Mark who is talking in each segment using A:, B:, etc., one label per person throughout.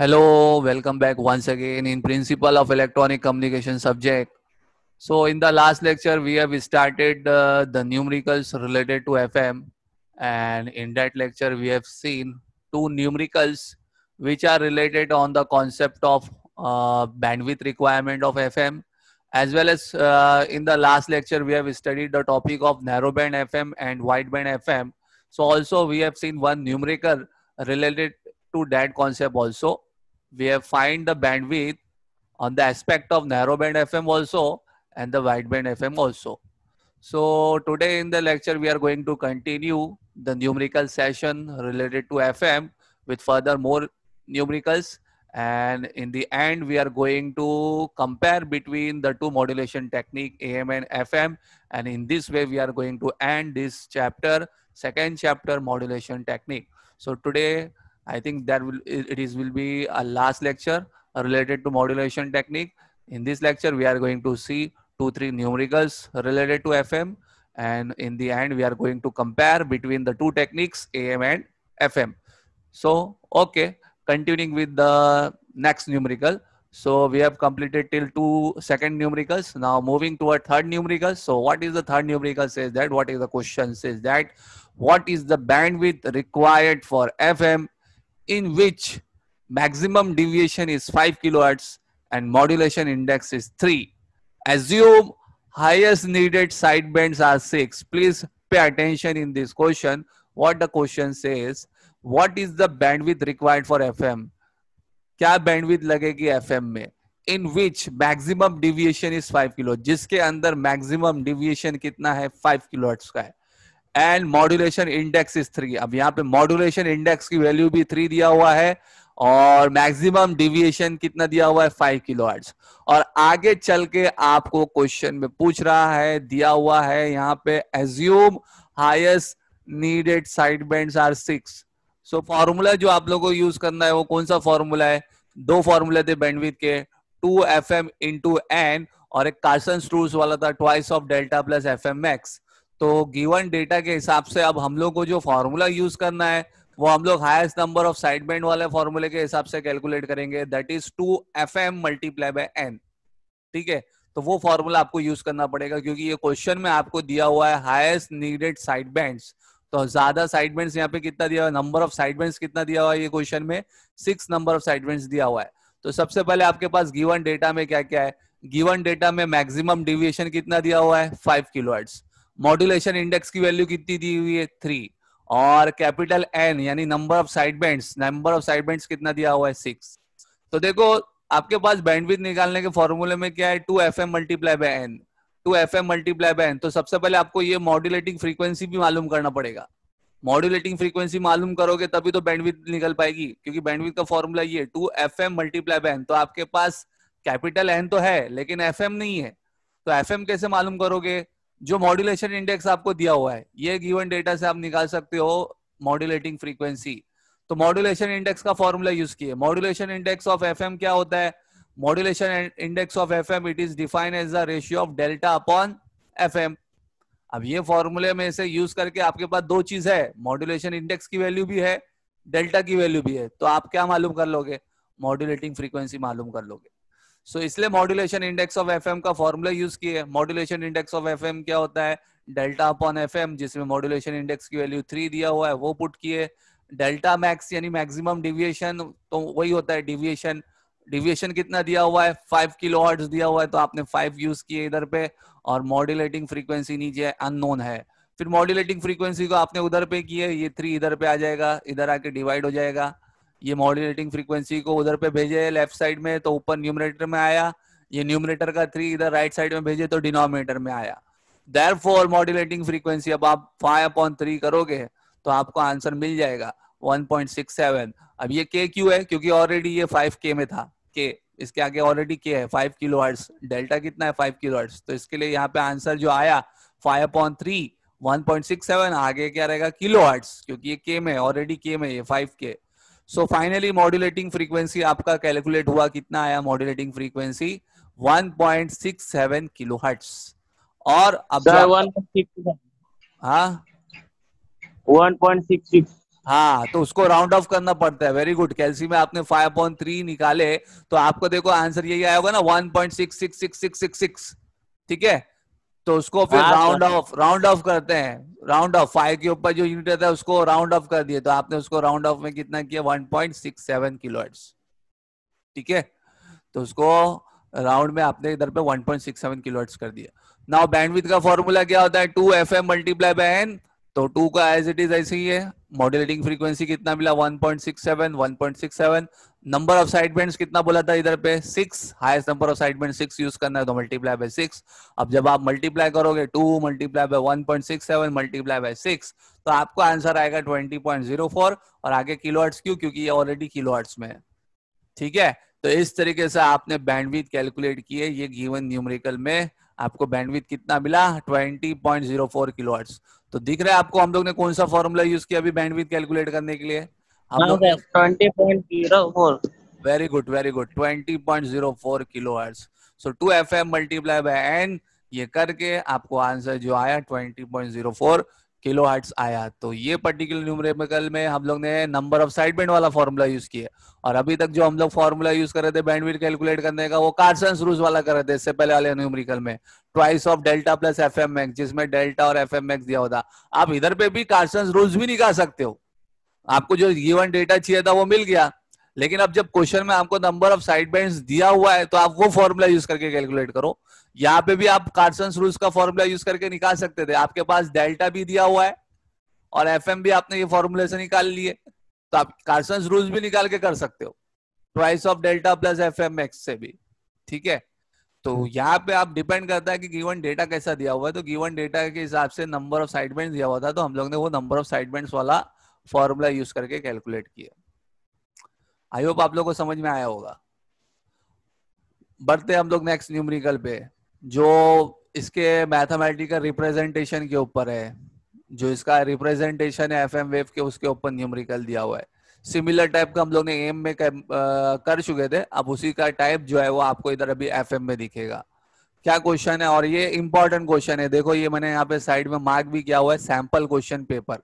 A: Hello, welcome back once again in Principle of Electronic Communication subject. So in the last lecture, we have started uh, the numericals related to FM. And in that lecture, we have seen two numericals which are related on the concept of uh, bandwidth requirement of FM. As well as uh, in the last lecture, we have studied the topic of narrowband FM and wideband FM. So also we have seen one numerical related to that concept also we have find the bandwidth on the aspect of narrowband FM also and the wideband FM also. So today in the lecture, we are going to continue the numerical session related to FM with further more numericals. And in the end, we are going to compare between the two modulation technique AM and FM. And in this way, we are going to end this chapter, second chapter modulation technique. So today, I think that will it is will be a last lecture related to modulation technique. In this lecture, we are going to see two, three numericals related to FM. And in the end, we are going to compare between the two techniques, AM and FM. So, okay, continuing with the next numerical. So we have completed till two second numericals. Now moving to a third numerical. So what is the third numerical says that? What is the question says that? What is the bandwidth required for FM in which maximum deviation is 5 kilohertz and modulation index is 3. Assume highest needed side bends are 6. Please pay attention in this question. What the question says, what is the bandwidth required for FM? kya bandwidth lagegi fm mein in which maximum deviation is 5 kilo jiske andar maximum deviation kitna hai 5 kilohertz ka hai and modulation index is three अब यहाँ पे modulation index की value भी three दिया हुआ है और maximum deviation कितना दिया हुआ है फाइव किलो हर्ट्स और आगे चल के आपको क्वेश्चन में पूछ रहा है दिया हुआ है यहाँ पे assume highest needed side band are six so formula जो आप लोगों को यूज करना है वो कौन सा फॉर्मूला है दो फॉर्मूले थे बैंडविथ के two F M into N और एक कार्सन स्ट्रूस वाला था twice of delta plus F M max तो गिवन डेटा के हिसाब से अब हम लोग को जो फॉर्मूला यूज करना है वो हम लोग highest number of side band वाले फॉर्मूले के हिसाब से कैलकुलेट करेंगे that is two F M multiply by N ठीक है तो वो फॉर्मूला आपको यूज करना पड़ेगा क्योंकि ये क्वेश्चन में आपको दिया हुआ है हाईएस्ट नीडेड साइड बैंड्स तो ज्यादा साइड बैंड यहाँ पे कितना दिया हुआ है नंबर ऑफ साइड बैंड कितना दिया हुआ है ये क्वेश्चन में six number of side band दिया हुआ है तो सबसे पहले आपके पास गिवन डेटा में क्या क्या है गिवन डेटा में मैक्सिमम डिविएशन कितना दिया हुआ है five kilohertz modulation index की वैल्यू कितनी दी हुई है थ्री और कैपिटल एन यानी number of side band number of side bands कितना दिया हुआ है सिक्स तो देखो आपके पास बैंडविथ निकालने के फॉर्मूले में क्या है two F M multiply by N two F M multiply by N तो सबसे पहले आपको ये मॉड्यूलेटिंग फ्रीक्वेंसी भी मालूम करना पड़ेगा मॉड्यूलेटिंग फ्रीक्वेंसी मालूम करोगे तभी तो बैंडविथ निकल पाएगी क्योंकि बैंडविथ का फॉर्मूला ये two F M multiply by N तो आपके पास कैपिटल एन तो है लेकिन एफ एम नहीं है तो एफ एम कैसे मालूम करोगे जो मॉड्यूलेशन इंडेक्स आपको दिया हुआ है ये गिवन डेटा से आप निकाल सकते हो मॉड्यूलेटिंग फ्रीक्वेंसी तो मॉड्यूलेशन इंडेक्स का फॉर्मूला यूज किए मॉड्यूलेशन इंडेक्स ऑफ एफ क्या होता है modulation index of F it is define as the ratio of delta upon F अब ये फॉर्मूले में से यूज करके आपके पास दो चीज है मॉड्यूलेशन इंडेक्स की वैल्यू भी है डेल्टा की वैल्यू भी है तो आप क्या मालूम कर लोगे मॉड्यूलेटिंग फ्रीक्वेंसी मालूम कर लोगे सो so, इसलिए मॉड्यूलेशन इंडेक्स ऑफ एफ का फॉर्मूला यूज किए मॉड्यूलेशन इंडेक्स ऑफ एफ क्या होता है डेल्टा अपॉन एफ जिसमें मॉड्यूलेशन इंडेक्स की वैल्यू थ्री दिया हुआ है वो पुट किए डेल्टा मैक्स यानी मैक्सिमम डिविएशन तो वही होता है डिविएशन डिविएशन कितना दिया हुआ है फाइव किलो दिया हुआ है तो आपने फाइव यूज किए इधर पे और मॉड्यूलेटिंग फ्रीक्वेंसी नीचे अनोन है फिर मॉड्यूलेटिंग फ्रीक्वेंसी को आपने उधर पे किए ये थ्री इधर पे आ जाएगा इधर आके डिवाइड हो जाएगा ये मॉड्यूलेटिंग फ्रीक्वेंसी को उधर पे भेजे लेफ्ट साइड में तो ऊपर न्यूमरेटर में आया ये न्यूमरेटर का थ्री इधर राइट साइड में भेजे तो डिनोमिनेटर में आया देर फोर मॉड्यूलेटिंग फ्रीक्वेंसी अब आप फाइव अपॉन थ्री करोगे तो आपको आंसर मिल जाएगा 1.67 अब ये के क्यू है क्योंकि ऑलरेडी ये 5 के में था के इसके आगे ऑलरेडी के है 5 किलो हर्ट्स डेल्टा कितना है 5 किलो हर्ट्स तो इसके लिए यहाँ पे आंसर जो आया फाइव अपॉन थ्री वन आगे क्या रहेगा किलो हर्ट्स क्योंकि ये के में ऑलरेडी के में ये फाइव के सो फाइनली मॉड्यूलेटिंग फ्रीक्वेंसी आपका कैलकुलेट हुआ कितना आया मॉड्यूलेटिंग फ्रीक्वेंसी 1.67 हट और अब हाँ सिक्स हाँ तो उसको राउंड ऑफ करना पड़ता है वेरी गुड कैलसी में आपने 5.3 निकाले तो आपको देखो आंसर यही आया होगा ना 1.66666 ठीक है तो उसको फिर राउंड ऑफ राउंड ऑफ करते हैं राउंड ऑफ फाइव के ऊपर जो यूनिट है उसको राउंड ऑफ कर दिए तो आपने उसको राउंड ऑफ में कितना किया सेवन किलो ठीक है तो उसको राउंड में आपने इधर पे one point six seven kilo कर दिया नाउ बैंडविथ का फॉर्मूला क्या होता है two F M multiply by N तो टू का एज इट इज ऐसे ही है मॉड्यूलेटिंग फ्रीक्वेंसी कितना मिला 1.67 1.67 नंबर ऑफ साइड बेंड्स कितना बोला था इधर पे six highest number of side band six use करना है तो मल्टीप्लाई बाय सिक्स अब जब आप मल्टीप्लाई करोगे two multiply by 1.67 multiply by six तो आपको आंसर आएगा ट्वेंटी पॉइंट जीरो फोर और आगे किलो क्यों क्योंकि ये ऑलरेडी किलो में ठीक है तो इस तरीके से आपने बैंडविथ कैलकुलेट किए ये गिवन न्यूमरिकल में आपको बैंडविथ कितना मिला 20.04 किलोवाट्स तो दिख रहा है आपको हम लोग ने कौन सा फॉर्मूला यूज किया अभी बैंडविथ कैलकुलेट करने के लिए हम हाँ, लोग four very good very good 20.04 kilowatts so two F M multiply by N ये करके आपको आंसर जो आया 20.04 किलो हर्ट्स आया तो ये पर्टिकुलर न्यूमेरिकल में हम लोग ने नंबर ऑफ साइड बैंड वाला फॉर्मूला यूज किया और अभी तक जो हम लोग फॉर्मूला यूज कर रहे थे बैंडविड्थ कैलकुलेट करने का वो कार्सन रूल्स वाला कर रहे थे इससे पहले वाले न्यूमरिकल में twice of delta plus F M X जिसमें डेल्टा और एफ एम एक्स दिया होता आप इधर पे भी कार्सन रूल्स भी निकाल सकते हो आपको जो गिवन डेटा चाहिए था वो मिल गया लेकिन अब जब क्वेश्चन में आपको नंबर ऑफ साइड बैंड दिया हुआ है तो आप वो फॉर्मूला यूज करके कैलकुलेट करो यहाँ पे भी आप कार्सन रूल्स का फॉर्मूला यूज करके निकाल सकते थे आपके पास डेल्टा भी दिया हुआ है और एफ भी आपने ये फॉर्मूले से निकाल लिए तो आप कार्सन रूल्स भी निकाल के कर सकते हो price of delta plus F से भी ठीक है तो यहाँ पे आप डिपेंड करता है कि गिवन डेटा कैसा दिया हुआ है तो गिवन डेटा के हिसाब से नंबर ऑफ साइडमेंट दिया हुआ था तो हम लोग ने वो नंबर ऑफ साइडमेंट वाला फॉर्मूला यूज करके कैलकुलेट किया आई होप आप लोग को समझ में आया होगा बढ़ते हम लोग नेक्स्ट न्यूमरिकल पे जो इसके मैथमेटिकल रिप्रेजेंटेशन के ऊपर है जो इसका रिप्रेजेंटेशन है एफ वेव के उसके ऊपर न्यूमरिकल दिया हुआ है सिमिलर टाइप का हम लोग ने एम में कर, कर चुके थे अब उसी का टाइप जो है वो आपको इधर अभी एफ में दिखेगा क्या क्वेश्चन है और ये इंपॉर्टेंट क्वेश्चन है देखो ये मैंने यहाँ पे साइड में मार्क भी किया हुआ है सैंपल क्वेश्चन पेपर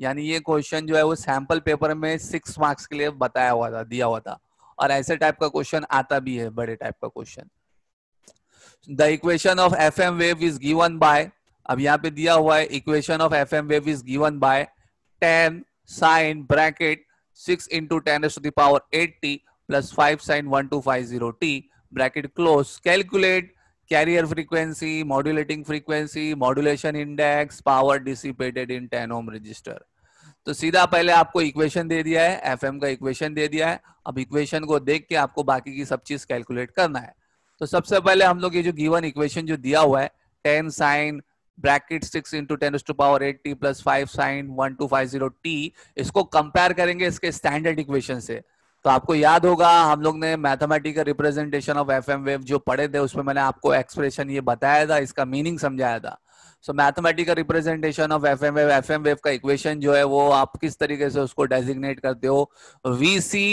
A: यानी ये क्वेश्चन जो है वो सैंपल पेपर में सिक्स मार्क्स के लिए बताया हुआ था दिया हुआ था और ऐसे टाइप का क्वेश्चन आता भी है बड़े टाइप का question the equation of F M wave is given by अब यहाँ पे दिया हुआ है equation of F M wave is given by ten sine bracket six into tens to the power eight T plus five sine one two five zero T bracket close calculate carrier frequency modulating frequency modulation index power dissipated in ten ohm resistor तो सीधा पहले आपको equation दे दिया है M का equation दे दिया है अब इक्वेशन को देख के आपको बाकी की सब चीज कैलकुलेट करना है तो सबसे पहले हम लोग ये जो गिवन इक्वेशन जो दिया हुआ है ten sine bracket six into ten to power eight T plus five sine one two five zero T इसको कंपेयर करेंगे इसके स्टैंडर्ड इक्वेशन से तो आपको याद होगा हम लोग ने mathematical representation of F M wave जो पढ़े थे उसमें मैंने आपको एक्सप्रेशन ये बताया था इसका मीनिंग समझाया था so mathematical representation of F M wave F M wave का इक्वेशन जो है वो आप किस तरीके से उसको डेजिग्नेट करते हो V C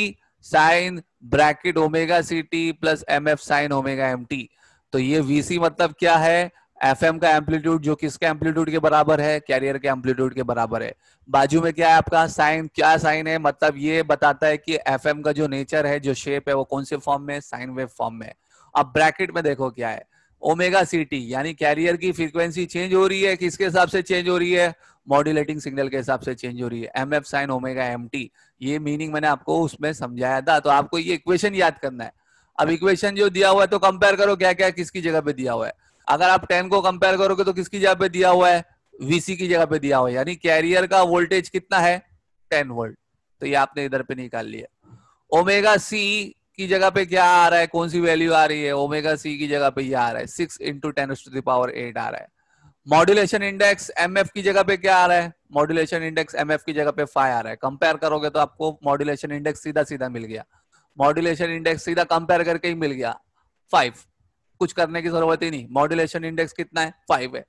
A: sine bracket omega C T plus M F sine omega M T तो ये वीसी मतलब क्या है एफ एम का एम्पलीट्यूड जो किसके एम्पलीट्यूड के बराबर है कैरियर के एम्पलीट्यूड के बराबर है बाजू में क्या है आपका साइन क्या साइन है मतलब ये बताता है कि एफ एम का जो नेचर है जो शेप है वो कौन से फॉर्म में साइन वेव फॉर्म में अब ब्रैकेट में देखो क्या है ओमेगा सीटी यानी कैरियर की फ्रीक्वेंसी चेंज हो रही है किसके हिसाब से चेंज हो रही है मॉड्यूलेटिंग सिग्नल के हिसाब से चेंज हो रही है M F sine omega M T ये मीनिंग मैंने आपको उसमें समझाया था तो आपको ये इक्वेशन याद करना है अब इक्वेशन जो दिया हुआ है तो कंपेयर करो क्या क्या किसकी जगह पे दिया हुआ है अगर आप टेन को कंपेयर करोगे तो किसकी जगह पे दिया हुआ है वीसी की जगह पे दिया हुआ है यानी कैरियर का वोल्टेज कितना है टेन वोल्ट तो ये आपने इधर पे निकाल लिया ओमेगा सी की जगह पे क्या आ रहा है कौन सी वैल्यू आ रही है ओमेगा सी की जगह पे ये आ रहा है six into ten to the power eight आ रहा है मॉड्यूलेशन इंडेक्स एम की जगह पे क्या आ रहा है मॉड्यूलेशन इंडेक्स एम की जगह पे फाइव आ रहा है कंपेयर करोगे तो आपको मॉड्यूलेशन इंडेक्स सीधा सीधा मिल गया मॉड्यूलेशन इंडेक्स सीधा कंपेयर करके ही मिल गया फाइव कुछ करने की जरूरत ही नहीं मॉड्यूलेशन इंडेक्स कितना है फाइव है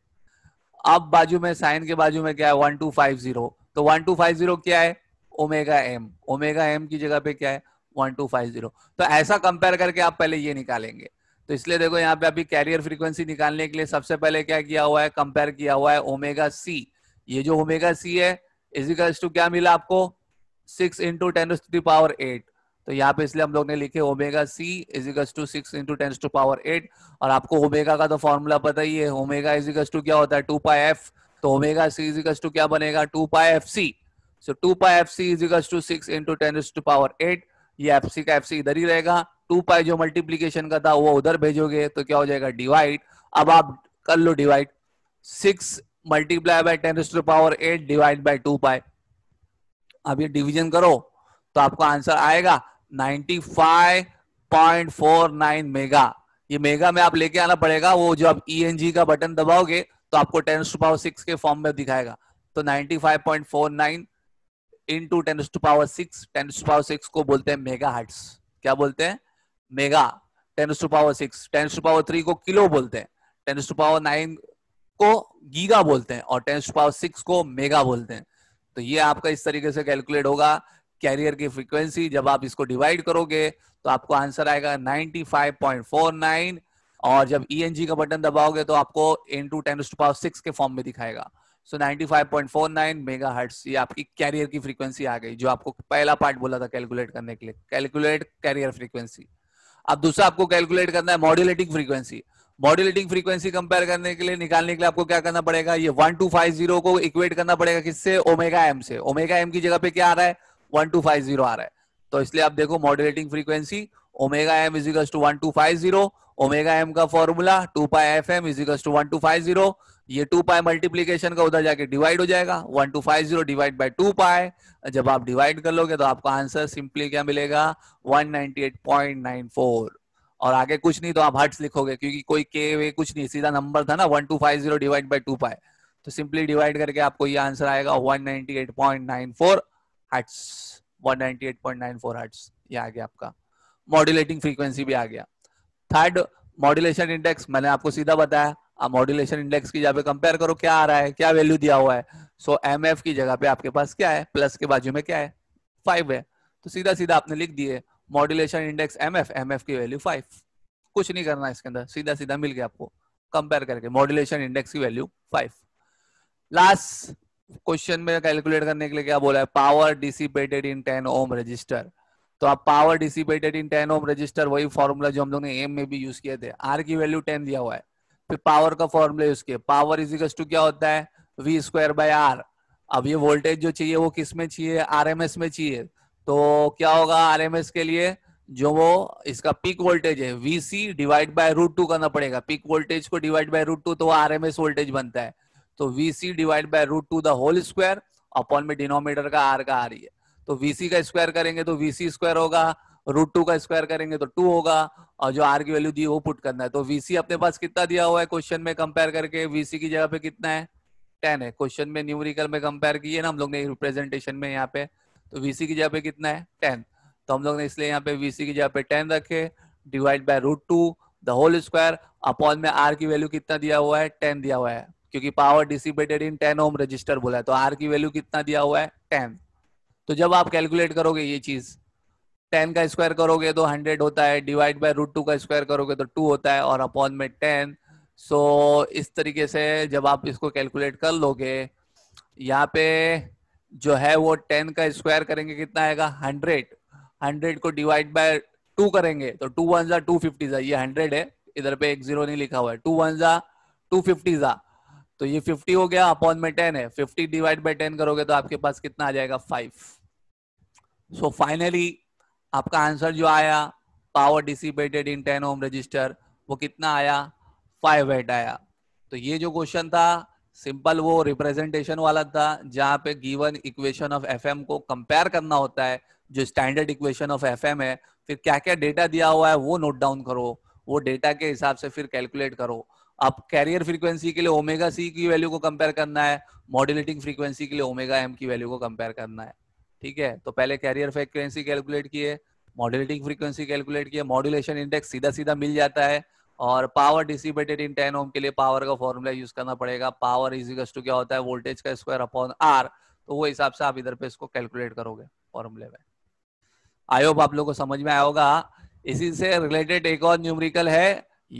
A: अब बाजू में साइन के बाजू में क्या है वन टू फाइव जीरो तो वन टू फाइव जीरो क्या है ओमेगा एम ओमेगा एम की जगह पे क्या है वन टू फाइव जीरो तो ऐसा कंपेयर करके आप पहले ये निकालेंगे तो इसलिए देखो यहाँ पे अभी कैरियर फ्रीक्वेंसी निकालने के लिए सबसे पहले क्या किया हुआ है कंपेयर किया हुआ है ओमेगा सी ये जो ओमेगा सी है इजिकल्स टू क्या मिला आपको six into ten to power eight तो यहाँ पे इसलिए हम लोग ने लिखे omega C equals to six into ten to power eight और आपको ओमेगा का तो फॉर्मूला पता ही है ओमेगा इजिकल्स टू क्या होता है टू पाई एफ तो ओमेगा सी इजिकल्स टू क्या बनेगा two pi F C so two pi F C equals to six into ten to power eight ये एफ सी का एफ सी इधर ही रहेगा टू पाई जो मल्टीप्लीकेशन का था वो उधर भेजोगे तो क्या हो जाएगा डिवाइड अब आप कर लो divide six multiply by ten to power eight divide by two pi अब ये डिवीजन करो तो आपका आंसर आएगा 95.49 मेगा ये मेगा में आप लेके आना पड़ेगा वो जो आप ई e का बटन दबाओगे तो आपको टेन टू पावर सिक्स के फॉर्म में दिखाएगा तो 95.49 into ten to power six ten to power six को बोलते हैं मेगा हर्ट्स क्या बोलते हैं mega ten to power six ten to power three को किलो बोलते हैं टेन टू पावर नाइन को गीगा बोलते हैं और टेन टू पावर सिक्स को मेगा बोलते हैं तो ये आपका इस तरीके से कैलकुलेट होगा कैरियर की फ्रीक्वेंसी जब आप इसको डिवाइड करोगे तो आपको आंसर आएगा 95.49 और जब ई e का बटन दबाओगे तो आपको into ten to power six के फॉर्म में दिखाएगा सो 95.49 मेगाहर्ट्ज ये आपकी कैरियर की फ्रीक्वेंसी आ गई जो आपको पहला पार्ट बोला था कैलकुलेट करने के लिए कैलकुलेट कैरियर फ्रीक्वेंसी अब दूसरा आपको कैलकुलेट करना है modulating frequency modulating frequency compare करने के लिए निकालने के लिए आपको क्या करना पड़ेगा ये वन टू फाइव जीरो को इक्वेट करना पड़ेगा किससे ओमेगा एम से ओमेगा एम की जगह पे क्या आ रहा है वन टू फाइव जीरो आ रहा है तो इसलिए आप देखो modulating frequency omega M equals to one two five zero omega M का formula two pi F M equals to one two five zero ये टू पाई मल्टीप्लीकेशन का उधर जाके डिवाइड हो जाएगा one two five zero divide by two pi जब आप divide कर लोगे तो आपका आंसर सिंपली क्या मिलेगा वन और आगे कुछ नहीं तो आप हर्ट्स लिखोगे क्योंकि कोई के वे कुछ नहीं सीधा नंबर था ना one two five zero divide by two pi तो सिंपली डिवाइड करके आपको ये आंसर आएगा 198.94 हर्ट्स 198.94 हर्ट्स ये आ गया आपका मॉड्यूलेटिंग फ्रीक्वेंसी भी आ गया थर्ड मॉड्यूलेशन इंडेक्स मैंने आपको सीधा बताया अब मॉड्यूलेशन इंडेक्स की जगह पे कंपेयर करो क्या आ रहा है क्या वैल्यू दिया हुआ है सो so, एम एफ की जगह पे आपके पास क्या है प्लस के बाजू में क्या है फाइव है तो सीधा सीधा आपने लिख दिए modulation index M F M F की वैल्यू फाइव कुछ नहीं करना इसके अंदर सीधा सीधा मिल गया आपको कंपेयर करके मॉड्यूलेशन इंडेक्स की वैल्यू फाइव लास्ट क्वेश्चन में कैलकुलेट करने के लिए क्या बोला है power dissipated in ten ohm resistor तो आप power dissipated in ten ohm resistor वही फॉर्मूला जो हम लोग ने एम में भी यूज किए थे आर की वैल्यू टेन दिया हुआ है फिर पावर का फॉर्मूला यूज किया पावर इक्वल टू क्या होता है वी स्क्वायर बाय आर अब ये वोल्टेज जो चाहिए वो किस में चाहिए आरएमएस में चाहिए तो क्या होगा आरएमएस के लिए जो वो इसका पीक वोल्टेज है VC divide by root two करना पड़ेगा पीक वोल्टेज को डिवाइड बाय रूट टू तो वो आरएमएस वोल्टेज बनता है तो VC divide by root two the whole square upon में डिनोमीटर का आर का आ रही है तो वीसी का स्क्वायर करेंगे तो वीसी स्क्वायर होगा रूट टू का स्क्वायर करेंगे तो टू होगा और जो आर की वैल्यू दी वो पुट करना है तो वीसी अपने पास कितना दिया हुआ है क्वेश्चन में कंपेयर करके वीसी की जगह पे कितना है टेन है क्वेश्चन में न्यूमरिकल में कंपेयर किए ना हम लोग ने रिप्रेजेंटेशन में यहाँ पे तो वीसी की जगह पे कितना है टेन तो हम लोग ने इसलिए यहाँ पे वीसी की जगह पे टेन रखे divide by root two the whole square upon में आर की वैल्यू कितना दिया हुआ है टेन दिया हुआ है क्योंकि power dissipated in ten ohm resistor बोला है तो आर की वैल्यू कितना दिया हुआ है टेन तो जब आप कैलकुलेट करोगे ये चीज टेन का स्क्वायर करोगे तो हंड्रेड होता है डिवाइड बाय रूट टू का स्क्वायर करोगे तो टू होता है और अपॉन में टेन सो so, इस तरीके से जब आप इसको कैलकुलेट कर लोगे यहाँ पे जो है वो टेन का स्क्वायर करेंगे कितना आएगा हंड्रेड हंड्रेड को डिवाइड बाय टू करेंगे तो टू वन जा टू फिफ्टी जा ये हंड्रेड है इधर पे एक जीरो नहीं लिखा हुआ है टू वन जा टू फिफ्टी जा तो ये फिफ्टी हो गया अपॉन में टेन है फिफ्टी डिवाइड बाय टेन करोगे तो आपके पास कितना आ जाएगा फाइव सो फाइनली आपका आंसर जो आया power dissipated in ten ohm resistor वो कितना आया फाइव वेट आया तो ये जो क्वेश्चन था सिंपल वो रिप्रेजेंटेशन वाला था जहां पे गिवन इक्वेशन ऑफ एफ को कंपेयर करना होता है जो स्टैंडर्ड इक्वेशन ऑफ एफ है फिर क्या क्या डेटा दिया हुआ है वो नोट डाउन करो वो डेटा के हिसाब से फिर कैलकुलेट करो अब कैरियर फ्रीक्वेंसी के लिए ओमेगा सी की वैल्यू को कंपेयर करना है मॉड्यूलेटिंग फ्रीक्वेंसी के लिए ओमेगा एम की वैल्यू को कंपेयर करना है ठीक है तो पहले कैरियर फ्रिक्वेंसी कैलकुलेट किए मॉड्यूलेटिंग फ्रीक्वेंसी कैलकुलेट किए मॉड्यूलेशन इंडेक्स सीधा सीधा मिल जाता है और power dissipated in ten ohm के लिए पावर का फॉर्मूला यूज करना पड़ेगा पावर इजिकस टू क्या होता है वोल्टेज का स्क्वायर अपॉन आर तो वो हिसाब से आप इधर पे इसको कैलकुलेट करोगे फॉर्मूले में आई होप आप लोग को समझ में आया होगा इसी से रिलेटेड एक और न्यूमरिकल है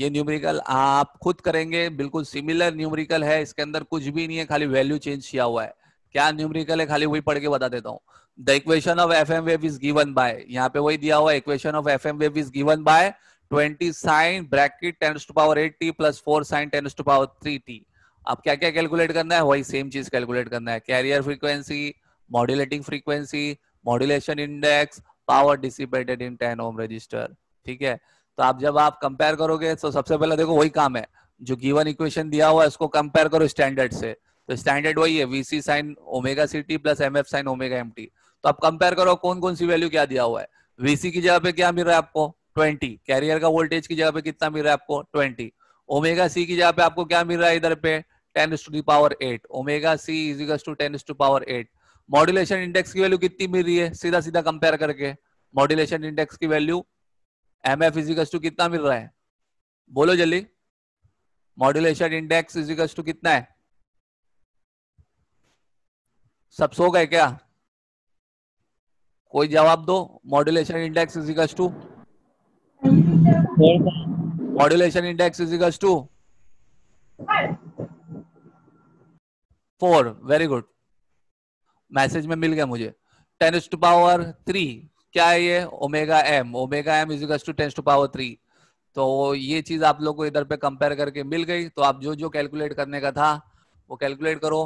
A: ये न्यूमरिकल आप खुद करेंगे बिल्कुल सिमिलर न्यूमरिकल है इसके अंदर कुछ भी नहीं है खाली वैल्यू चेंज किया हुआ है क्या न्यूमरिकल है खाली वही पढ़ के बता देता हूँ the equation of F M wave is given by यहाँ पे वही दिया हुआ equation of F M wave is given by 20 sine bracket tens to power 8t plus four sine tens to power T अब क्या क्या कैलकुलेट करना है वही सेम चीज कैलकुलेट करना है carrier frequency modulating frequency modulation index power dissipated in ten ohm resistor ठीक है तो आप जब आप कंपेयर करोगे तो सबसे पहले देखो वही काम है जो गिवन इक्वेशन दिया हुआ है उसको कंपेयर करो स्टैंडर्ड से तो स्टैंडर्ड वही है VC sine omega C T plus M F sine omega M T तो आप कंपेयर करो कौन कौन सी वैल्यू क्या दिया हुआ है वीसी की जगह पे क्या मिल रहा है आपको ट्वेंटी कैरियर का वोल्टेज की जगह पे कितना मिल रहा है आपको ट्वेंटी ओमेगा सी की जगह पे आपको क्या मिल रहा है इधर पे ten to eight omega C equal to ten to power eight modulation index की वैल्यू कितनी मिल रही है सीधा सीधा कंपेयर करके मॉड्यूलेशन इंडेक्स की value M F equal to कितना मिल रहा है बोलो जल्दी मॉड्यूलेशन इंडेक्स इजिकल्स टू कितना है सब सो गए क्या कोई जवाब दो modulation index is equals to modulation index is equals to four very good message में मिल गया मुझे टेनिस टू पावर थ्री क्या है ये omega M omega M is equals to tens to power three तो ये चीज आप लोग को इधर पे कंपेयर करके मिल गई तो आप जो जो कैलकुलेट करने का था वो कैलकुलेट करो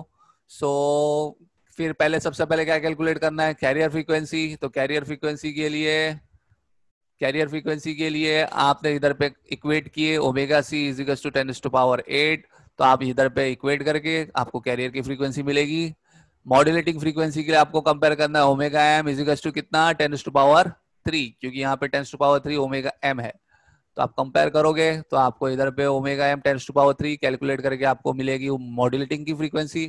A: सो so, फिर पहले सबसे पहले क्या कैलकुलेट करना है कैरियर फ्रीक्वेंसी तो कैरियर फ्रीक्वेंसी के लिए कैरियर फ्रीक्वेंसी के लिए आपने इधर पे इक्वेट किए omega C equals to ten to power eight तो आप इधर पे इक्वेट करके आपको कैरियर की फ्रीक्वेंसी मिलेगी मॉड्यूलेटिंग फ्रीक्वेंसी के लिए आपको कंपेयर करना है ओमेगा एम इजिकल्स टू कितना टेन टू पावर थ्री क्योंकि यहाँ पे ten to power three omega M है तो आप कंपेयर करोगे तो आपको इधर पे omega M ten to power three calculate करके आपको मिलेगी मॉड्यूलेटिंग की फ्रीक्वेंसी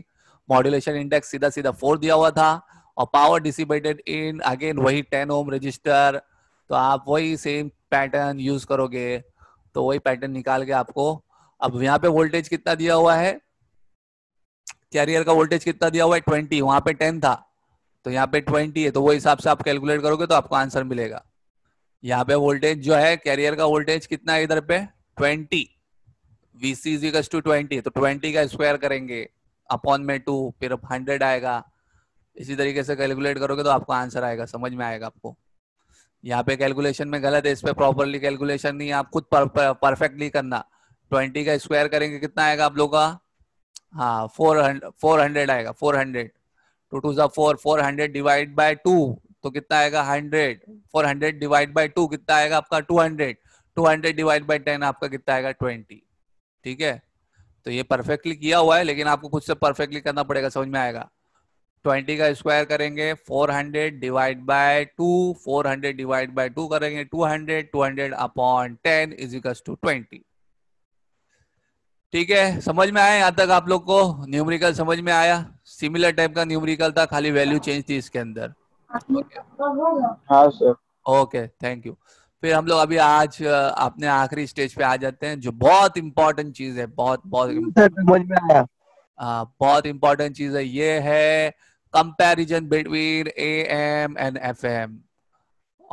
A: मॉड्यूलेशन इंडेक्स सीधा सीधा फोर दिया हुआ था और पावर डिसिपेटेड इन अगेन वही टेन ओम रजिस्टर तो आप वही सेम पैटर्न यूज करोगे तो वही पैटर्न निकाल के आपको अब यहाँ पे वोल्टेज कितना दिया हुआ है कैरियर का वोल्टेज कितना दिया हुआ है ट्वेंटी वहां पे टेन था तो यहाँ पे ट्वेंटी है तो वो हिसाब से आप कैलकुलेट करोगे तो आपको आंसर मिलेगा यहाँ पे वोल्टेज जो है कैरियर का वोल्टेज कितना है इधर पे ट्वेंटी वीसी टू ट्वेंटी तो ट्वेंटी का स्क्वायर करेंगे अपॉन में टू फिर हंड्रेड आएगा इसी तरीके से कैलकुलेट करोगे तो आपको आंसर आएगा समझ में आएगा आपको यहाँ पे कैलकुलेशन में गलत है इस पे प्रॉपरली कैलकुलेशन नहीं आप खुद परफेक्टली करना ट्वेंटी का स्क्वायर करेंगे कितना आएगा आप लोग का हाँ फोर फोर हंड्रेड आएगा फोर हंड्रेड तो टू टू सा four four hundred divide by two तो कितना आएगा hundred four hundred divide by two कितना आएगा आपका two hundred two hundred divide by ten आपका कितना आएगा ट्वेंटी ठीक है तो ये परफेक्टली किया हुआ है लेकिन आपको खुद से परफेक्टली करना पड़ेगा समझ में आएगा 20 का स्क्वायर करेंगे 400 hundred divide by two four hundred divide by two करेंगे 200 200 upon 10 upon ten equals two twenty ठीक है समझ में आया यहां तक आप लोग को न्यूमरिकल समझ में आया सिमिलर टाइप का न्यूमरिकल था खाली वैल्यू चेंज थी इसके अंदर ओके थैंक यू फिर हम लोग अभी आज अपने आखिरी स्टेज पे आ जाते हैं जो बहुत इम्पोर्टेंट चीज है बहुत बहुत इम्पोर्टेंट हम्म, बहुत इम्पोर्टेंट चीज है ये है comparison between A M and F M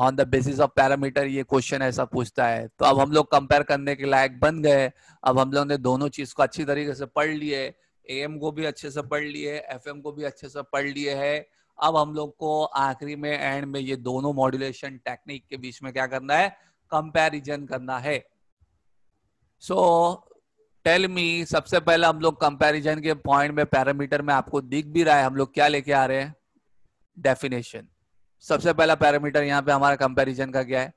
A: on the basis of parameter ये क्वेश्चन ऐसा पूछता है तो अब हम लोग कंपेयर करने के लायक बन गए अब हम लोग ने दोनों चीज को अच्छी तरीके से पढ़ लिए ए एम को भी अच्छे से पढ़ लिए एफ एम को भी अच्छे से पढ़ लिए है अब हम लोग को आखिरी में एंड में ये दोनों मॉड्यूलेशन टेक्निक के बीच में क्या करना है कंपैरिजन करना है सो टेल मी सबसे पहले हम लोग कंपैरिजन के पॉइंट में पैरामीटर में आपको दिख भी रहा है हम लोग क्या लेके आ रहे हैं डेफिनेशन सबसे पहला पैरामीटर यहाँ पे हमारा कंपेरिजन का क्या है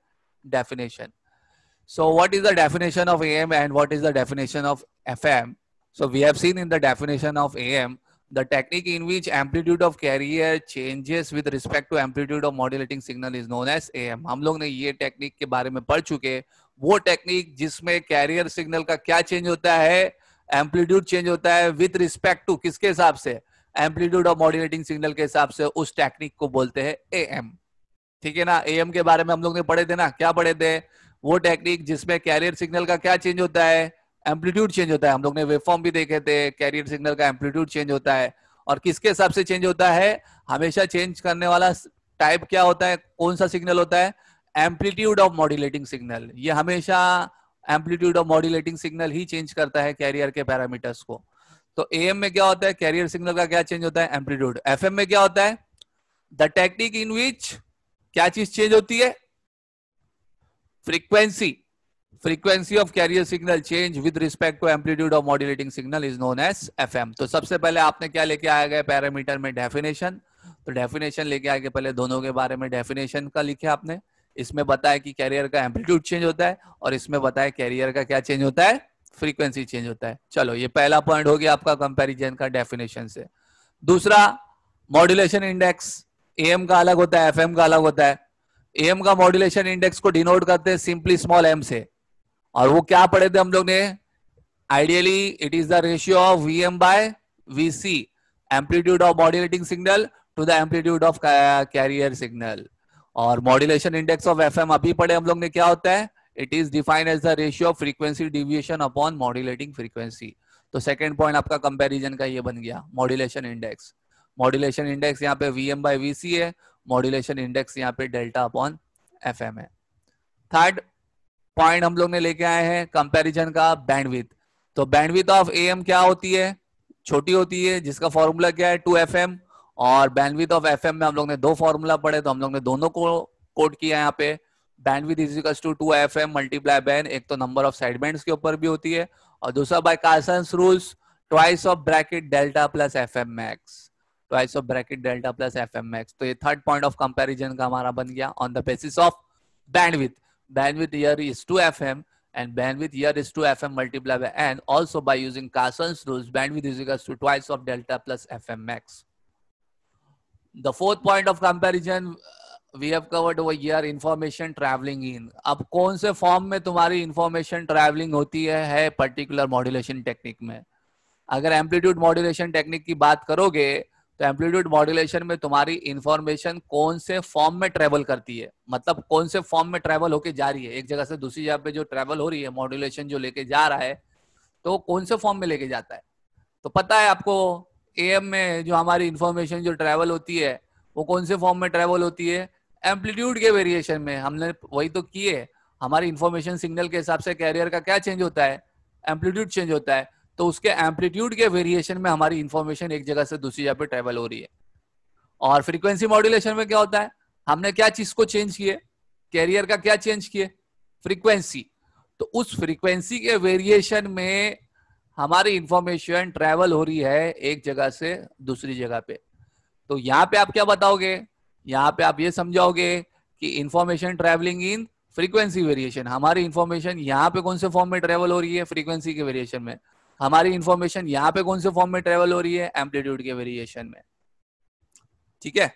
A: definition so what is the definition of am and what is the definition of fm so we have seen in the definition of am The technique in which amplitude of carrier changes with respect to amplitude of modulating signal is known as AM. हम लोग ने ये technique के बारे में पढ़ चुके वो टेक्निक जिसमें कैरियर सिग्नल का क्या चेंज होता है एम्पलीट्यूड चेंज होता है विथ रिस्पेक्ट टू किसके हिसाब से एम्पलीट्यूड और मॉड्यूलेटिंग सिग्नल के हिसाब से उस टेक्निक को बोलते हैं एएम ठीक है ना एएम के बारे में हम लोग ने पढ़े थे ना क्या पढ़े थे वो टेक्निक जिसमें कैरियर सिग्नल का क्या चेंज होता है एम्पलीट्यूड चेंज होता है हम लोग ने वेबफॉर्म भी देखे थे कैरियर सिग्नल का एम्पलीट्यूड चेंज होता है और किसके हिसाब से चेंज होता है हमेशा चेंज करने वाला टाइप क्या होता है कौन सा सिग्नल होता है एम्पलीट्यूड ऑफ मॉड्यूलेटिंग सिग्नल ये हमेशा एम्पलीट्यूड ऑफ मॉड्यूलेटिंग सिग्नल ही चेंज करता है कैरियर के पैरामीटर्स को तो एम में क्या होता है कैरियर सिग्नल का क्या चेंज होता है एम्पलीट्यूड एम में क्या होता है द टेक्निक इन विच क्या चीज चेंज होती है frequency frequency of carrier signal change with respect to amplitude of modulating signal is known as F तो सबसे पहले आपने क्या लेके आया गया पैरामीटर में डेफिनेशन तो डेफिनेशन लेके आगे पहले दोनों के बारे में डेफिनेशन का लिखे आपने इसमें बताया कि कैरियर का एम्पलीट्यूड चेंज होता है और इसमें बताया कैरियर का क्या चेंज होता है फ्रीक्वेंसी चेंज होता है चलो ये पहला पॉइंट हो गया आपका कंपेरिजन का डेफिनेशन से दूसरा मॉड्यूलेशन इंडेक्स एम का अलग होता है एफ का अलग होता है एम का मॉड्यूलेशन इंडेक्स को डिनोट करते हैं सिंपली स्मॉल एम से और वो क्या पढ़े थे हम लोग ने ideally it is the ratio of V M by V C amplitude of modulating signal to the amplitude of carrier signal और मॉड्यूलेशन इंडेक्स ऑफ एफ अभी पढ़े हम लोग ने क्या होता है it is defined as the ratio of frequency deviation upon modulating frequency तो सेकेंड पॉइंट आपका कंपेरिजन का ये बन गया मॉड्यूलेशन इंडेक्स मॉड्यूलेशन इंडेक्स यहाँ पे V M by V C है मॉड्यूलेशन इंडेक्स यहाँ पे डेल्टा अपॉन एफ एम है थर्ड पॉइंट हम लोग ने लेके आए हैं कंपैरिजन का बैंडविथ तो बैंडविथ ऑफ ए एम क्या होती है छोटी होती है जिसका फॉर्मूला क्या है टू एफ एम और बैंडविथ ऑफ एफ एम में हम लोग ने दो फॉर्मूला पढ़े तो हम लोग ने दोनों को कोट किया यहाँ पे bandwidth equals to two F M multiply बैन एक तो नंबर ऑफ साइडबैंड के ऊपर भी होती है और दूसरा by Carson rules twice of bracket delta plus F M max twice of bracket delta plus F M max तो ये थर्ड पॉइंट ऑफ कंपेरिजन का हमारा बन गया on the basis of bandwidth bandwidth here is 2 fm and bandwidth here is 2 fm multiplied by n also by using Carson's rules bandwidth is equals to twice of delta plus fm max. The fourth point of comparison we have covered over here information traveling in. ab kaun se form mein tumhari information traveling hoti hai hai particular modulation technique mein agar amplitude modulation technique ki baat karoge तो amplitude modulation में तुम्हारी information कौन से form में travel करती है मतलब कौन से फॉर्म में ट्रेवल होके जा रही है एक जगह से दूसरी जगह पे जो ट्रेवल हो रही है मॉड्यूलेशन जो लेके जा रहा है तो कौन से फॉर्म में लेके जाता है तो पता है आपको ए में जो हमारी इंफॉर्मेशन जो ट्रेवल होती है वो कौन से फॉर्म में ट्रेवल होती है एम्पलीट्यूड के वेरिएशन में हमने वही तो किए हमारी इन्फॉर्मेशन सिग्नल के हिसाब से कैरियर का क्या चेंज होता है एम्पलीट्यूड चेंज होता है तो उसके एम्पलीट्यूड के वेरिएशन में हमारी इंफॉर्मेशन एक जगह से दूसरी जगह पे ट्रेवल हो रही है और फ्रीक्वेंसी मॉड्यूलेशन में क्या होता है हमने क्या चीज को चेंज किए कैरियर का क्या चेंज किए फ्रीक्वेंसी तो उस फ्रीक्वेंसी के वेरिएशन में हमारी इंफॉर्मेशन ट्रेवल हो रही है एक जगह से दूसरी जगह पे तो यहाँ पे आप क्या बताओगे यहाँ पे आप ये समझाओगे कि information travelling in frequency variation हमारी इंफॉर्मेशन यहाँ पे कौन से फॉर्म में ट्रेवल हो रही है फ्रीक्वेंसी के वेरिएशन में हमारी इंफॉर्मेशन यहाँ पे कौन से फॉर्म में ट्रेवल हो रही है एम्पलीट्यूड के वेरिएशन में ठीक है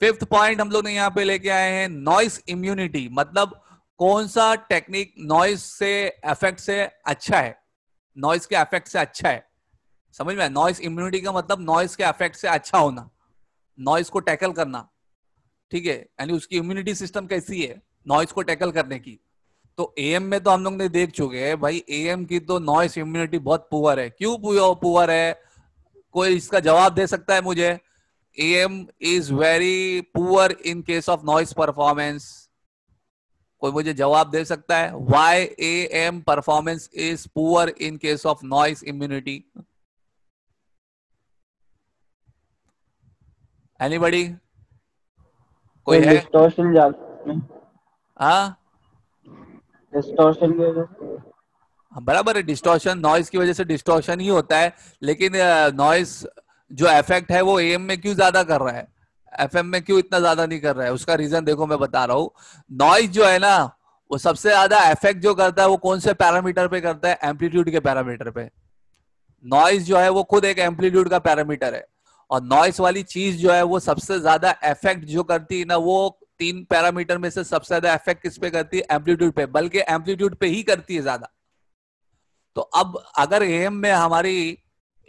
A: फिफ्थ पॉइंट हम लोग ने यहाँ पे लेके आए हैं नॉइस इम्यूनिटी मतलब कौन सा टेक्निक नॉइस से अफेक्ट से अच्छा है नॉइस के अफेक्ट से अच्छा है समझ में नॉइस इम्यूनिटी का मतलब नॉइस के अफेक्ट से अच्छा होना नॉइस को टैकल करना ठीक है यानी उसकी इम्यूनिटी सिस्टम कैसी है नॉइस को टैकल करने की तो एम में तो हम लोग ने देख चुके हैं भाई एम की तो नॉइस इम्यूनिटी बहुत पुअर है क्यों पुअर है कोई इसका जवाब दे सकता है मुझे M is very poor in case of noise performance कोई मुझे जवाब दे सकता है why A M performance is poor in case of noise immunity anybody कोई है हाँ डिस्टॉर्शन हाँ, बराबर है डिस्टॉर्शन नॉइज की वजह से डिस्टॉर्शन ही होता है लेकिन नॉइस जो इफेक्ट है वो एम में क्यों ज्यादा कर रहा है एफ में क्यों इतना ज्यादा नहीं कर रहा है उसका रीजन देखो मैं बता रहा हूँ नॉइज जो है ना वो सबसे ज्यादा इफेक्ट जो करता है वो कौन से पैरामीटर पे करता है एम्पलीट्यूड के पैरामीटर पे नॉइज जो है वो खुद एक एम्पलीट्यूड का पैरामीटर है और नॉइस वाली चीज जो है वो सबसे ज्यादा इफेक्ट जो करती है ना वो तीन पैरामीटर में से सबसे ज्यादा इफेक्ट किस पे करती है एम्पलीट्यूड पे बल्कि एम्पलीट्यूड पे ही करती है ज्यादा तो अब अगर एम में हमारी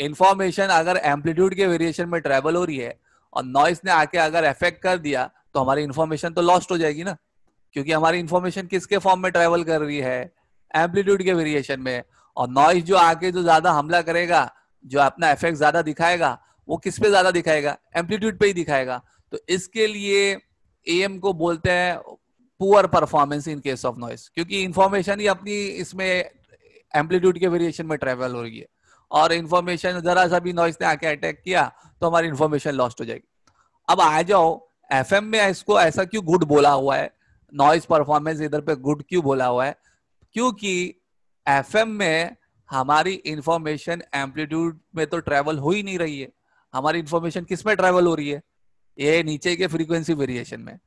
A: इंफॉर्मेशन अगर एम्पलीट्यूड के वेरिएशन में ट्रेवल हो रही है और नॉइस ने आके अगर इफेक्ट कर दिया तो हमारी इंफॉर्मेशन तो लॉस्ट हो जाएगी ना क्योंकि हमारी इंफॉर्मेशन किसके फॉर्म में ट्रेवल कर रही है एम्पलीट्यूड के वेरिएशन में और नॉइस जो आके जो ज्यादा हमला करेगा जो अपना इफेक्ट ज्यादा दिखाएगा वो किस पे ज्यादा दिखाएगा एम्पलीट्यूड पे ही दिखाएगा तो इसके लिए एम को बोलते हैं poor performance in case of noise क्योंकि इंफॉर्मेशन ही अपनी इसमें एम्पलीट्यूड के वेरिएशन में ट्रेवल हो रही है और इन्फॉर्मेशन जरा सा भी नॉइस ने आके अटैक किया तो हमारी इन्फॉर्मेशन लॉस्ट हो जाएगी अब आ जाओ एफ में इसको ऐसा क्यों गुड बोला हुआ है नॉइस परफॉर्मेंस इधर पे गुड क्यों बोला हुआ है क्योंकि एफ में हमारी इंफॉर्मेशन एम्पलीट्यूड में तो ट्रेवल हो ही नहीं रही है हमारी इंफॉर्मेशन किस में ट्रेवल हो रही है ये नीचे के फ्रीक्वेंसी वेरिएशन में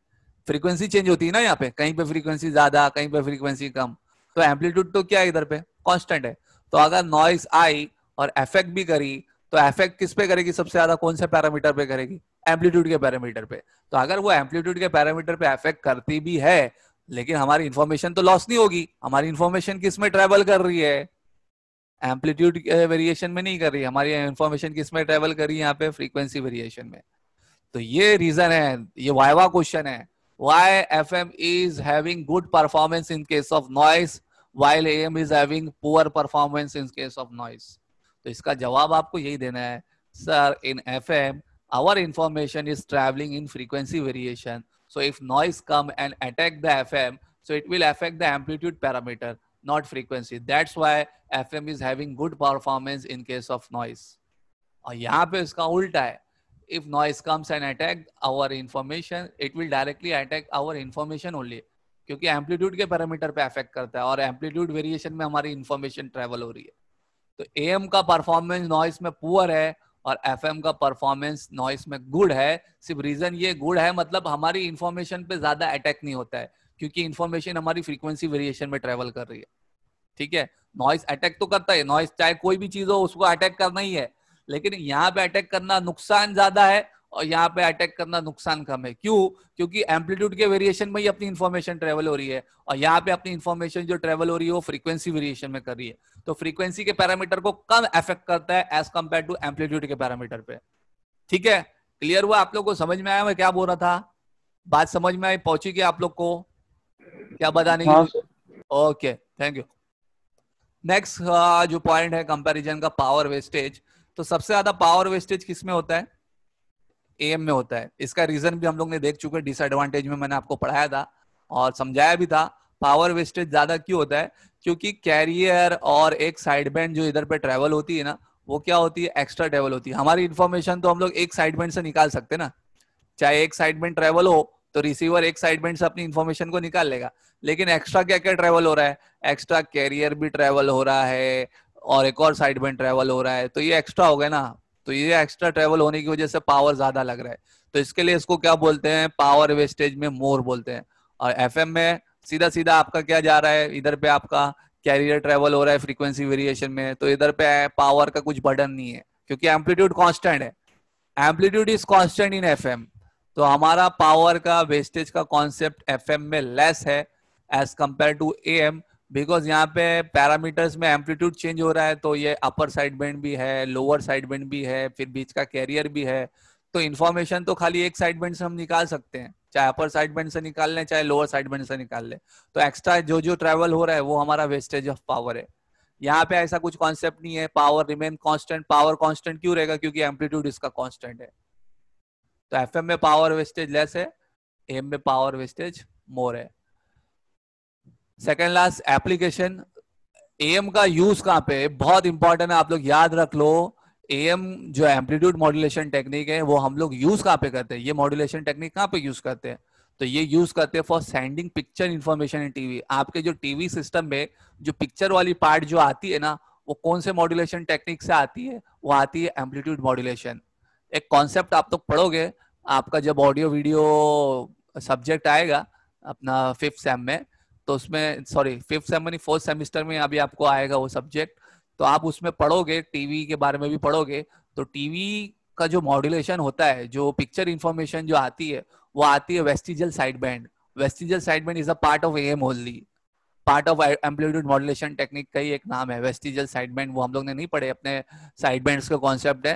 A: फ्रीक्वेंसी चेंज होती है ना यहाँ पे कहीं पे फ्रीक्वेंसी ज्यादा कहीं पे फ्रीक्वेंसी कम तो एम्पलीट्यूड तो क्या है इधर पे कॉन्स्टेंट है तो अगर नॉइस आई और एफेक्ट भी करी तो एफेक्ट किस पे करेगी सबसे ज्यादा कौन से पैरामीटर पे करेगी एम्पलीट्यूड के पैरामीटर पे तो अगर वो एम्पलीट्यूड के पैरामीटर पे एफेक्ट करती भी है लेकिन हमारी इन्फॉर्मेशन तो लॉस नहीं होगी हमारी इन्फॉर्मेशन किस में ट्रेवल कर रही है एम्पलीट्यूड वेरिएशन में नहीं कर रही हमारी इन्फॉर्मेशन किस में ट्रेवल कर रही है यहाँ पे फ्रीक्वेंसी वेरिएशन में तो ये रीजन है ये वाइवा क्वेश्चन है why F M is having good performance in case of noise while M is having poor performance in case of noise तो इसका जवाब आपको यही देना है sir in F M our information is travelling in frequency variation so if noise come and attack the F M so it will effect the amplitude parameter not frequency that's why F M is having good performance in case of noise और यहाँ पे उसका उल्टा है if noise comes and attack our information it will directly attack our information only क्योंकि amplitude के parameter पे affect करता है और एम्पलीट्यूड वेरिएशन में हमारी इंफॉर्मेशन ट्रेवल हो रही है तो ए का परफॉर्मेंस नॉइस में पुअर है और एफ का परफॉर्मेंस नॉइस में गुड है सिर्फ रीजन ये गुड है मतलब हमारी इंफॉर्मेशन पे ज्यादा अटैक नहीं होता है क्योंकि इन्फॉर्मेशन हमारी फ्रीक्वेंसी वेरिएशन में ट्रेवल कर रही है ठीक है नॉइस अटैक तो करता है नॉइस चाहे कोई भी चीज हो उसको अटैक करना ही है लेकिन यहाँ पे अटैक करना नुकसान ज्यादा है और यहाँ पे अटैक करना नुकसान कम है क्यों क्योंकि एम्पलीट्यूड के वेरिएशन में ही अपनी इन्फॉर्मेशन ट्रेवल हो रही है और यहाँ पे अपनी इन्फॉर्मेशन जो ट्रेवल हो रही है वो फ्रीक्वेंसी वेरिएशन में कर रही है तो फ्रीक्वेंसी के पैरामीटर को कम एफेक्ट करता है एज कम्पेयर टू एम्पलीट्यूड के पैरामीटर पे ठीक है क्लियर हुआ आप लोग को समझ में आया मैं क्या बोल रहा था बात समझ में आई पहुंची क्या आप लोग को क्या बताने की ओके थैंक यू नेक्स्ट जो पॉइंट है कंपैरिजन का पावर वेस्टेज तो सबसे ज्यादा पावर वेस्टेज किस में होता है एम में होता है इसका रीजन भी हम लोग ने देख चुके डिसएडवांटेज में मैंने आपको पढ़ाया था और समझाया भी था पावर वेस्टेज ज्यादा क्यों होता है क्योंकि कैरियर और एक साइड बैंड जो इधर पे ट्रेवल होती है ना वो क्या होती है एक्स्ट्रा ट्रेवल होती है हमारी इन्फॉर्मेशन तो हम लोग एक साइड बैंड से निकाल सकते ना चाहे एक साइड बैंड ट्रेवल हो तो रिसीवर एक साइड बैंड से अपनी इन्फॉर्मेशन को निकाल लेगा लेकिन एक्स्ट्रा क्या क्या ट्रेवल हो रहा है एक्स्ट्रा कैरियर भी ट्रेवल हो रहा है और एक और साइड में ट्रेवल हो रहा है तो ये एक्स्ट्रा हो गया ना तो ये एक्स्ट्रा ट्रेवल होने की वजह से पावर ज्यादा लग रहा है तो इसके लिए इसको क्या बोलते हैं पावर वेस्टेज में मोर बोलते हैं और एफ में सीधा सीधा आपका क्या जा रहा है इधर पे आपका कैरियर ट्रेवल हो रहा है फ्रीक्वेंसी वेरिएशन में तो इधर पे पावर का कुछ बर्डन नहीं है क्योंकि एम्पलीट्यूड कांस्टेंट है amplitude is constant in F तो हमारा पावर का वेस्टेज का कॉन्सेप्ट एफ में लेस है as compare to A because यहाँ पे पैरामीटर्स में एम्पलीट्यूड चेंज हो रहा है तो ये अपर साइड बैंड भी है लोअर साइड बैंड भी है फिर बीच का कैरियर भी है तो इन्फॉर्मेशन तो खाली एक साइड बैंड से हम निकाल सकते हैं चाहे अपर साइड बैंड से निकाल लें चाहे लोअर साइड बैंड से निकाल लें तो एक्स्ट्रा जो जो ट्रेवल हो रहा है वो हमारा वेस्टेज ऑफ पावर है यहाँ पे ऐसा कुछ कॉन्सेप्ट नहीं है power remain constant power constant क्यों रहेगा क्योंकि एम्पलीट्यूड इसका कॉन्स्टेंट है तो एफ में पावर वेस्टेज लेस है एम में पावर वेस्टेज मोर है सेकेंड लास्ट एप्लीकेशन एम का यूज कहाँ पे बहुत इंपॉर्टेंट है आप लोग याद रख लो एम जो एम्पलीट्यूड मॉड्यूलेशन टेक्निक है वो हम लोग यूज कहाँ पे करते हैं ये मॉड्यूलेशन टेक्निक कहाँ पे यूज करते हैं तो ये यूज करते हैं for sending picture information in TV आपके जो टीवी सिस्टम में जो पिक्चर वाली पार्ट जो आती है ना वो कौन से मॉड्यूलेशन टेक्निक से आती है वो आती है एम्पलीट्यूड मॉड्यूलेशन एक कॉन्सेप्ट आप लोग तो पढ़ोगे आपका जब ऑडियो वीडियो सब्जेक्ट आएगा अपना फिफ्थ सेम में तो उसमें सॉरी फिफ्थ सेम यानी फोर्थ सेमिस्टर में अभी आपको आएगा वो सब्जेक्ट तो आप उसमें पढ़ोगे टीवी के बारे में भी पढ़ोगे तो टीवी का जो मॉड्यूलेशन होता है जो पिक्चर इंफॉर्मेशन जो आती है वो आती है vestigial side band vestigial side band is a part of M only part of amplitude modulation technique का ही एक नाम है वेस्टिजल साइड बैंड वो हम लोग ने नहीं पढ़े अपने साइड बैंड का कॉन्सेप्ट है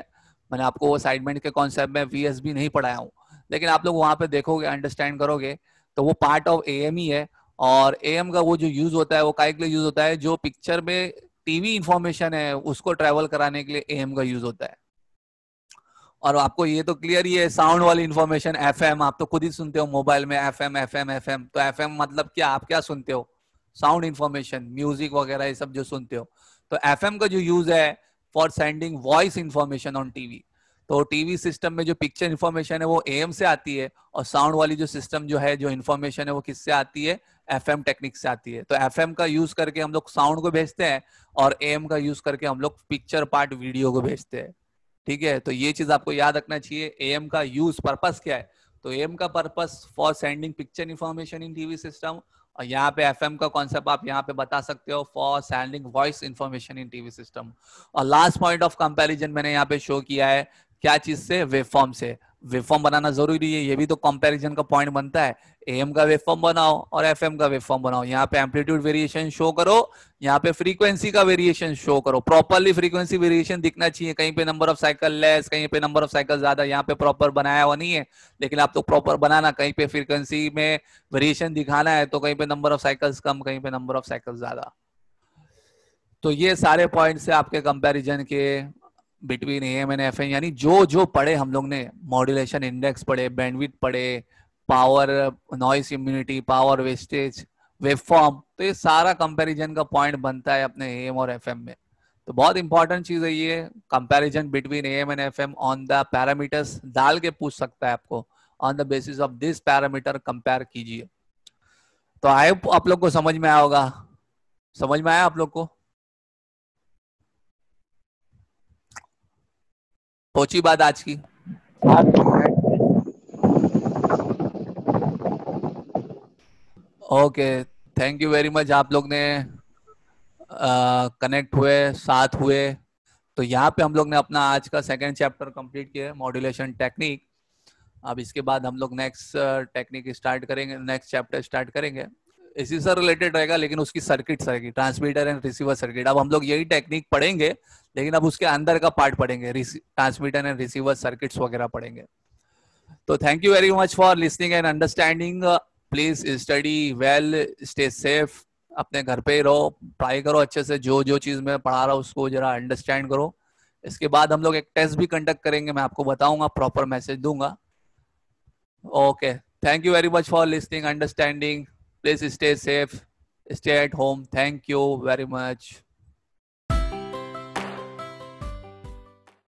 A: मैंने आपको वो साइड बैंड के कॉन्सेप्ट में वी नहीं पढ़ाया हूँ लेकिन आप लोग वहाँ पे देखोगे अंडरस्टैंड करोगे तो वो पार्ट ऑफ ए ही है और ए का वो जो यूज होता है वो काय के लिए यूज होता है जो पिक्चर में टीवी इंफॉर्मेशन है उसको ट्रेवल कराने के लिए ए का यूज होता है और आपको ये तो क्लियर ही है साउंड वाली इन्फॉर्मेशन एफ आप तो खुद ही सुनते हो मोबाइल में F M F M F M तो एफ एम मतलब क्या आप क्या सुनते हो साउंड इन्फॉर्मेशन म्यूजिक वगैरह ये सब जो सुनते हो तो एफ का जो यूज है for sending voice information on TV तो टीवी सिस्टम में जो पिक्चर इन्फॉर्मेशन है वो एम से आती है और साउंड वाली जो सिस्टम जो है जो इन्फॉर्मेशन है वो किससे आती है एफ एम टेक्निक से आती है तो एफ एम का यूज करके हम लोग साउंड को भेजते हैं और एम का यूज करके हम लोग पिक्चर पार्ट वीडियो को भेजते हैं ठीक है तो ये चीज आपको याद रखना चाहिए एम का यूज पर्पस क्या है तो एम का purpose for sending picture information in TV system और यहाँ पे एफ का कॉन्सेप्ट आप यहाँ पे बता सकते हो for sending voice information in TV system और लास्ट पॉइंट ऑफ कंपेरिजन मैंने यहाँ पे शो किया है क्या चीज से वेब फॉर्म से वेवफॉर्म बनाना जरूरी है ये भी तो कंपैरिजन का पॉइंट बनता है एम का वेवफॉर्म बनाओ और एफ का वेवफॉर्म बनाओ यहाँ पे एम्पलीट्यूड वेरिएशन शो करो यहाँ पे फ्रीक्वेंसी का वेरिएशन शो करो प्रॉपरली फ्रीक्वेंसी वेरिएशन दिखना चाहिए कहीं पे नंबर ऑफ साइकिल लेस कहीं पे नंबर ऑफ साइकिल ज्यादा यहाँ पे प्रॉपर बनाया हुआ नहीं है लेकिन आप तो प्रॉपर बनाना कहीं पे फ्रीक्वेंसी में वेरिएशन दिखाना है तो कहीं पे नंबर ऑफ साइकिल कम कहीं पे नंबर ऑफ साइकिल ज्यादा तो ये सारे पॉइंट्स है आपके कंपेरिजन के between A M and F N यानी जो जो पढ़े हम लोग ने मॉड्यूलेशन इंडेक्स पढ़े बैंडविथ पढ़े power noise immunity power wastage wave form तो ये सारा कंपेरिजन का पॉइंट बनता है अपने ए एम और एफ एम में तो बहुत इंपॉर्टेंट चीज है ये comparison between A M and F M on the parameters डाल के पूछ सकता है आपको on the basis of this parameter compare कीजिए तो आई आप लोग को समझ में आया होगा समझ में आया आप लोग को पहुंची बात आज की okay thank you very much आप लोग ने कनेक्ट uh, हुए साथ हुए तो यहाँ पे हम लोग ने अपना आज का सेकंड चैप्टर कंप्लीट किया मॉड्यूलेशन टेक्निक अब इसके बाद हम लोग नेक्स्ट टेक्निक स्टार्ट करेंगे नेक्स्ट चैप्टर स्टार्ट करेंगे एसी से रिलेटेड रहेगा लेकिन उसकी सर्किट रहेगी ट्रांसमीटर एंड रिसीवर सर्किट अब हम लोग यही टेक्निक पढ़ेंगे लेकिन अब उसके अंदर का पार्ट पढ़ेंगे ट्रांसमीटर एंड रिसीवर सर्किट वगैरह पढ़ेंगे तो thank you very much for listening and understanding please study well stay safe अपने घर पे रहो ट्राई करो अच्छे से जो जो चीज मैं पढ़ा रहा हूँ उसको जरा अंडरस्टैंड करो इसके बाद हम लोग एक टेस्ट भी कंडक्ट करेंगे मैं आपको बताऊंगा प्रॉपर मैसेज दूंगा okay thank you very much for listening understanding Please stay safe. Stay at home. Thank you very much.